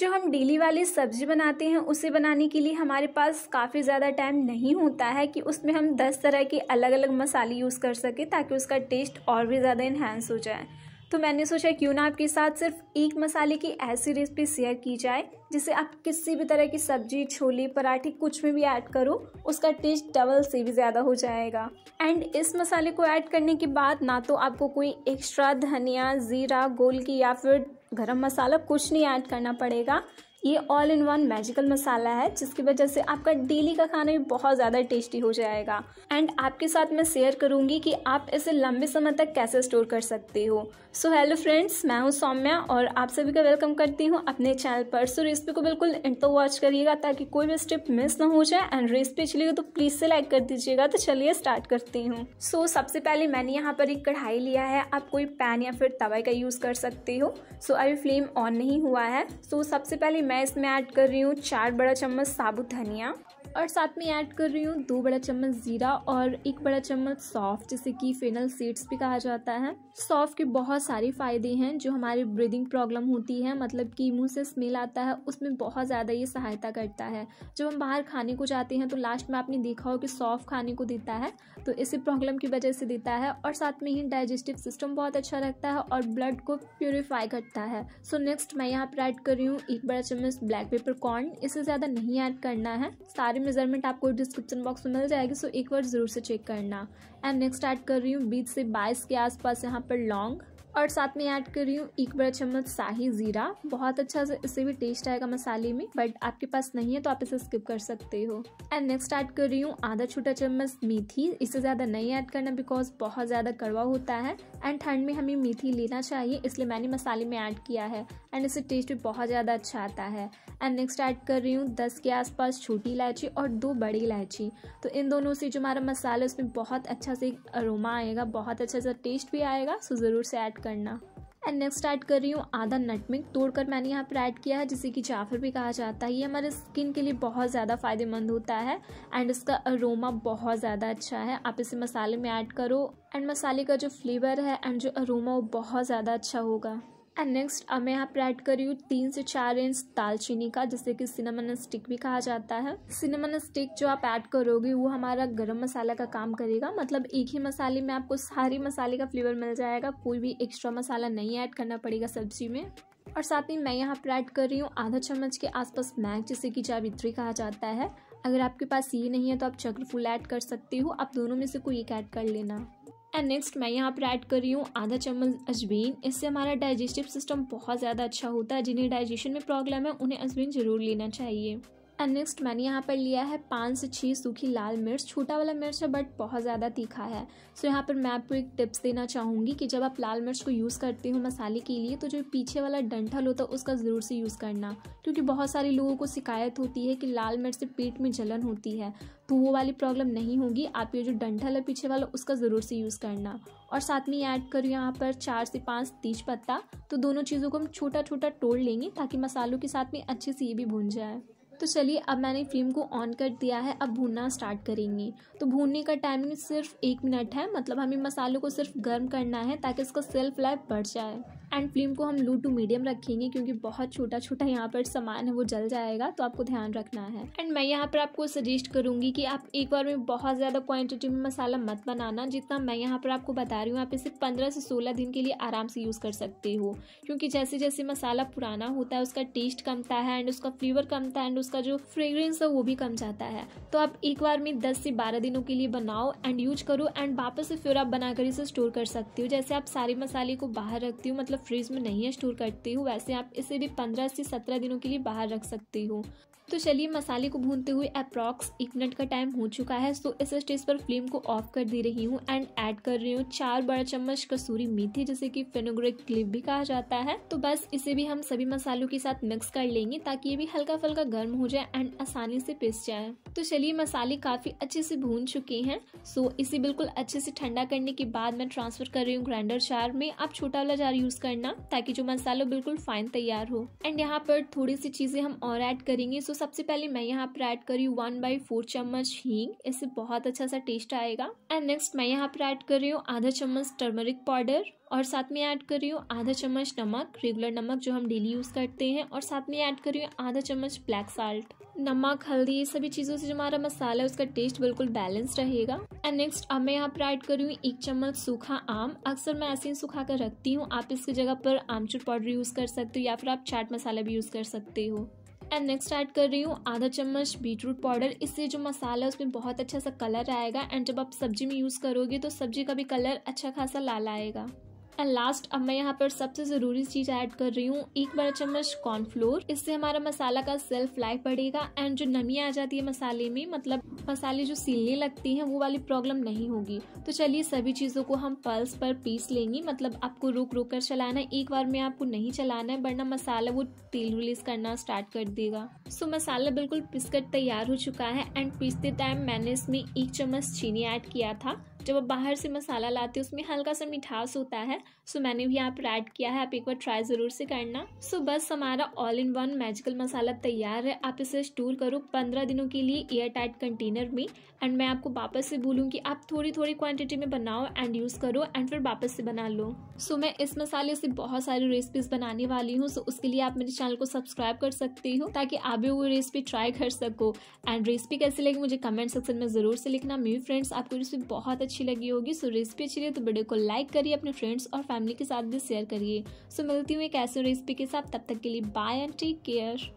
जो हम डेली वाली सब्जी बनाते हैं उसे बनाने के लिए हमारे पास काफ़ी ज़्यादा टाइम नहीं होता है कि उसमें हम दस तरह के अलग अलग मसाले यूज़ कर सकें ताकि उसका टेस्ट और भी ज़्यादा इन्हेंस हो जाए तो मैंने सोचा क्यों ना आपके साथ सिर्फ एक मसाले की ऐसी रेसिपी शेयर की जाए जिसे आप किसी भी तरह की सब्जी छोले पराठे कुछ में भी ऐड करो उसका टेस्ट डबल से भी ज़्यादा हो जाएगा एंड इस मसाले को ऐड करने के बाद ना तो आपको कोई एक्स्ट्रा धनिया ज़ीरा गोल की या फिर गरम मसाला कुछ नहीं ऐड करना पड़ेगा ये all in one magical masala है जिसकी वजह से आपका डेली का खाना भी बहुत ज़्यादा टेस्टी हो जाएगा एंड आपके साथ मैं शेयर करूँगी कि आप इसे लंबे समय तक कैसे स्टोर कर सकते हो सो हेलो फ्रेंड्स मैं हूँ सौम्या और आप सभी का वेलकम करती हूँ अपने चैनल पर सो रेसिपी को बिल्कुल इंटो तो वॉच करिएगा ताकि कोई भी स्टेप मिस ना हो जाए एंड रेसिपी अच्छी तो प्लीज़ से लाइक कर दीजिएगा तो चलिए स्टार्ट करती हूँ सो so, सबसे पहले मैंने यहाँ पर एक कढ़ाई लिया है आप कोई पैन या फिर तवाई का यूज़ कर सकते हो सो अभी फ्लेम ऑन नहीं हुआ है सो सबसे पहले मैं इसमें ऐड कर रही हूँ चार बड़ा चम्मच साबुत धनिया और साथ में ऐड कर रही हूँ दो बड़ा चम्मच ज़ीरा और एक बड़ा चम्मच सॉफ्ट जिसे कि फेनल सीड्स भी कहा जाता है सॉफ्ट के बहुत सारे फ़ायदे हैं जो हमारी ब्रीदिंग प्रॉब्लम होती है मतलब कि मुंह से स्मेल आता है उसमें बहुत ज़्यादा ये सहायता करता है जब हम बाहर खाने को जाते हैं तो लास्ट में आपने देखा हो कि सॉफ्ट खाने को देता है तो इसी प्रॉब्लम की वजह से देता है और साथ में ही डाइजेस्टिव सिस्टम बहुत अच्छा रखता है और ब्लड को प्योरीफाई करता है सो नेक्स्ट मैं यहाँ पर ऐड कर रही हूँ एक बड़ा चम्मच ब्लैक पेपर कॉर्न इसे ज़्यादा नहीं ऐड करना है सारे सारी मेजरमेंट आपको डिस्क्रिप्शन बॉक्स में मिल जाएगी सो एक बार ज़रूर से चेक करना एंड नेक्स्ट ऐड कर रही हूँ बीच से बाईस के आसपास यहाँ पर लॉन्ग और साथ में ऐड कर रही हूँ एक बड़ा चम्मच शाही जीरा बहुत अच्छा से इससे भी टेस्ट आएगा मसाले में बट आपके पास नहीं है तो आप इसे स्किप कर सकते हो एंड नेक्स्ट ऐड कर रही हूँ आधा छोटा चम्मच मेथी इससे ज़्यादा नहीं ऐड करना बिकॉज बहुत ज़्यादा कड़वा होता है एंड ठंड में हमें मेथी लेना चाहिए इसलिए मैंने मसाले में ऐड किया है एंड इससे टेस्ट भी बहुत ज़्यादा अच्छा आता है एंड नेक्स्ट ऐड कर रही हूँ दस के आसपास छोटी इलायची और दो बड़ी इलायची तो इन दोनों से जो हमारा मसाला है उसमें बहुत अच्छा से अरोमा आएगा बहुत अच्छा सा टेस्ट भी आएगा सो ज़रूर से ऐड कर करना एंड नेक्स्ट ऐड कर रही हूँ आधा नटमिक तोड़कर मैंने यहाँ पर ऐड किया है जिसे कि जाफर भी कहा जाता है ये हमारे स्किन के लिए बहुत ज़्यादा फ़ायदेमंद होता है एंड इसका अरोमा बहुत ज़्यादा अच्छा है आप इसे मसाले में ऐड करो एंड मसाले का जो फ्लेवर है एंड जो अरोमा वो बहुत ज़्यादा अच्छा होगा एंड नेक्स्ट अब मैं यहाँ पर ऐड कर रही हूँ तीन से चार इंच दालचीनी का जिसे कि सिनेमन स्टिक भी कहा जाता है सिनेमन स्टिक जो आप ऐड करोगे वो हमारा गर्म मसाला का काम करेगा मतलब एक ही मसाले में आपको सारी मसाले का फ्लेवर मिल जाएगा कोई भी एक्स्ट्रा मसाला नहीं ऐड करना पड़ेगा सब्जी में और साथ ही मैं यहाँ पर ऐड कर रही हूँ आधा चम्मच के आसपास मैग जिसे कि जावित्री कहा जाता है अगर आपके पास ये नहीं है तो आप चक्रफूल ऐड कर सकते हो आप दोनों में से कोई एक ऐड कर लेना एंड नेक्स्ट मैं यहाँ पर ऐड कर रही हूँ आधा चम्मच अजबीन इससे हमारा डाइजेस्टिव सिस्टम बहुत ज़्यादा अच्छा होता है जिन्हें डाइजेशन में प्रॉब्लम है उन्हें अजबीन ज़रूर लेना चाहिए एंड नेक्स्ट मैंने यहाँ पर लिया है पाँच से छः सूखी लाल मिर्च छोटा वाला मिर्च है बट बहुत ज़्यादा तीखा है सो so, यहाँ पर मैं आपको एक टिप्स देना चाहूँगी कि जब आप लाल मिर्च को यूज़ करते हो मसाले के लिए तो जो पीछे वाला डंठल होता है उसका ज़रूर से यूज़ करना क्योंकि बहुत सारे लोगों को शिकायत होती है कि लाल मिर्च से पेट में जलन होती है तो वो वाली प्रॉब्लम नहीं होगी आप ये जो डंठल है पीछे वाला उसका ज़रूर से यूज़ करना और साथ में ऐड करूँ यहाँ पर चार से पाँच तीज पत्ता तो दोनों चीज़ों को हम छोटा छोटा तोड़ लेंगे ताकि मसालों के साथ में अच्छे से ये भी भून जाए तो चलिए अब मैंने फ्लेम को ऑन कर दिया है अब भूनना स्टार्ट करेंगे तो भूनने का टाइमिंग सिर्फ एक मिनट है मतलब हमें मसालों को सिर्फ गर्म करना है ताकि इसका सेल्फ लाइफ बढ़ जाए एंड फ्लेम को हम लो टू मीडियम रखेंगे क्योंकि बहुत छोटा छोटा यहाँ पर सामान है वो जल जाएगा तो आपको ध्यान रखना है एंड मैं यहाँ पर आपको सजेस्ट करूँगी कि आप एक बार में बहुत ज़्यादा क्वान्टिटी में मसाला मत बनाना जितना मैं यहाँ पर आपको बता रही हूँ आप इसे पंद्रह से सोलह दिन के लिए आराम से यूज़ कर सकते हो क्योंकि जैसे जैसे मसाला पुराना होता है उसका टेस्ट कमता है एंड उसका फ्लेवर कमता है एंड उसका जो फ्रेग्रेंस है वो भी कम जाता है तो आप एक बार में दस से बारह दिनों के लिए बनाओ एंड यूज करो एंड वापस से फिर आप बनाकर इसे स्टोर कर सकते हो जैसे आप सारे मसाले को बाहर रखती हो मतलब फ्रिज में नहीं स्टोर करती हूँ वैसे आप इसे भी पंद्रह से सत्रह दिनों के लिए बाहर रख सकती हूँ तो चलिए मसाले को भूनते हुए अप्रॉक्स एक मिनट का टाइम हो चुका है सो तो इस स्टेज पर फ्लेम को ऑफ कर दे रही हूँ एंड ऐड कर रही हूँ चार बड़ा चम्मच कसूरी मेथी जिसे कि फेनोग्रिक क्लिप भी कहा जाता है तो बस इसे भी हम सभी मसालों के साथ मिक्स कर लेंगे ताकि ये भी हल्का फल्का गर्म हो जाए एंड आसानी से पिस जाए तो चलिए मसाले काफी अच्छे से भून चुके हैं सो इसे बिल्कुल अच्छे से ठंडा करने के बाद मैं ट्रांसफर कर रही हूँ ग्राइंडर चार में आप छोटा वाला जार यूज करना ताकि जो मसाला बिल्कुल फाइन तैयार हो एंड यहाँ पर थोड़ी सी चीजें हम और एड करेंगे सो सबसे पहले मैं यहाँ पर ऐड करी हूँ वन बाई फोर चम्मच हींग इससे बहुत अच्छा सा टेस्ट आएगा एंड नेक्स्ट मैं यहाँ पर ऐड कर रही हूँ आधा चम्मच टर्मरिक पाउडर और साथ में ऐड कर रही हूँ आधा चम्मच नमक रेगुलर नमक जो हम डेली यूज़ करते हैं और साथ में ऐड कर रही हूँ आधा चम्मच ब्लैक साल्ट नमक हल्दी ये सभी चीज़ों से जो हमारा मसाला है उसका टेस्ट बिल्कुल बैलेंस रहेगा एंड नेक्स्ट अब मैं यहाँ पर ऐड कर रही हूँ एक चम्मच सूखा आम अक्सर मैं ऐसे ही सुखा कर रखती हूँ आप इसकी जगह पर आमचूर पाउडर यूज़ कर सकते हो या फिर आप चाट मसाला भी यूज़ कर सकते हो एंड नेक्स्ट ऐड कर रही हूँ आधा चम्मच बीटरूट पाउडर इससे जो मसाला है उसमें बहुत अच्छा सा कलर आएगा एंड जब आप सब्जी में यूज़ करोगे तो सब्जी का भी कलर अच्छा खासा लाल आएगा एंड लास्ट अब मैं यहाँ पर सबसे ज़रूरी चीज़ ऐड कर रही हूँ एक बड़ा चम्मच कॉर्नफ्लोर इससे हमारा मसाला का सेल्फ लाइफ बढ़ेगा एंड जो नमी आ जाती है मसाले में मतलब मसाले जो सीलने लगती हैं वो वाली प्रॉब्लम नहीं होगी तो चलिए सभी चीज़ों को हम पल्स पर पीस लेंगे मतलब आपको रुक रुक कर चलाना है एक बार में आपको नहीं चलाना है वरना मसाला वो तेल रिलीज करना स्टार्ट कर देगा सो so, मसाला बिल्कुल पिसकर तैयार हो चुका है एंड पीसते टाइम मैंने इसमें एक चम्मच चीनी ऐड किया था जब आप बाहर से मसाला लाते हैं उसमें हल्का सा मिठास होता है सो मैंने भी यहाँ पर ऐड किया है आप एक बार ट्राई ज़रूर से करना सो बस हमारा all in one magical masala तैयार है आप इसे स्टोर करो पंद्रह दिनों के लिए एयर टाइट कंटेनर में एंड मैं आपको वापस से बोलूँ कि आप थोड़ी थोड़ी क्वांटिटी में बनाओ एंड यूज़ करो एंड फिर वापस से बना लो सो मैं इस मसाले से बहुत सारी रेसिपीज बनाने वाली हूँ सो उसके लिए आप मेरे चैनल को सब्सक्राइब कर सकती हूँ ताकि आप भी वो रेसिपी ट्राई कर सको एंड रेसिपी कैसी लगी मुझे कमेंट सेक्शन में ज़रूर से लिखना मेरी फ्रेंड्स आपको रेसिपी बहुत अच्छी अच्छी लगी होगी सो रेसिपी अच्छी लगी तो वीडियो को लाइक करिए अपने फ्रेंड्स और फैमिली के साथ भी शेयर करिए सो मिलती हूँ एक ऐसे रेसिपी के साथ तब तक के लिए बाय एंड टेक केयर